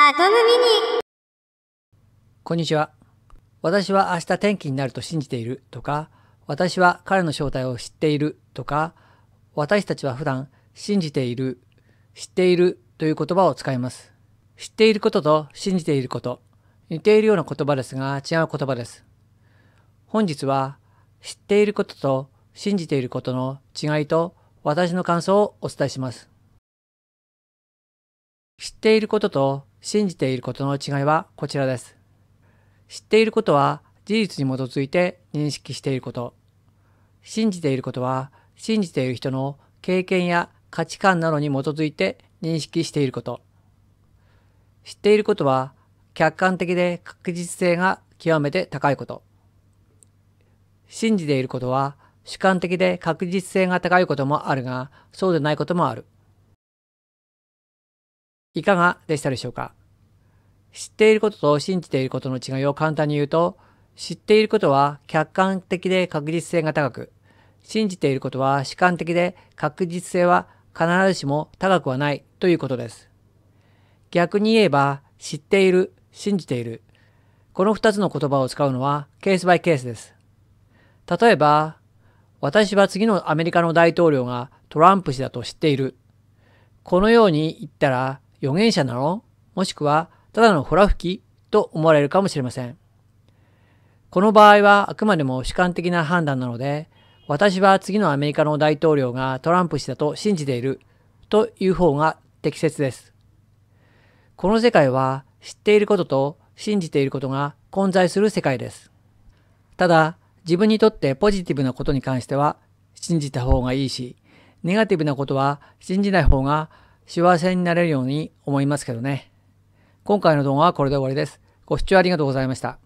アトムミニこんにちは。私は明日天気になると信じているとか、私は彼の正体を知っているとか、私たちは普段信じている、知っているという言葉を使います。知っていることと信じていること、似ているような言葉ですが違う言葉です。本日は知っていることと信じていることの違いと私の感想をお伝えします。知っていることと信じていることの違いはこちらです。知っていることは事実に基づいて認識していること。信じていることは信じている人の経験や価値観などに基づいて認識していること。知っていることは客観的で確実性が極めて高いこと。信じていることは主観的で確実性が高いこともあるが、そうでないこともある。いかがでしたでしょうか知っていることと信じていることの違いを簡単に言うと、知っていることは客観的で確実性が高く、信じていることは主観的で確実性は必ずしも高くはないということです。逆に言えば、知っている、信じている。この二つの言葉を使うのはケースバイケースです。例えば、私は次のアメリカの大統領がトランプ氏だと知っている。このように言ったら預言者なのもしくは、ただのほら吹きと思われるかもしれません。この場合はあくまでも主観的な判断なので、私は次のアメリカの大統領がトランプ氏だと信じているという方が適切です。この世界は知っていることと信じていることが混在する世界です。ただ、自分にとってポジティブなことに関しては信じた方がいいし、ネガティブなことは信じない方が幸せになれるように思いますけどね。今回の動画はこれで終わりです。ご視聴ありがとうございました。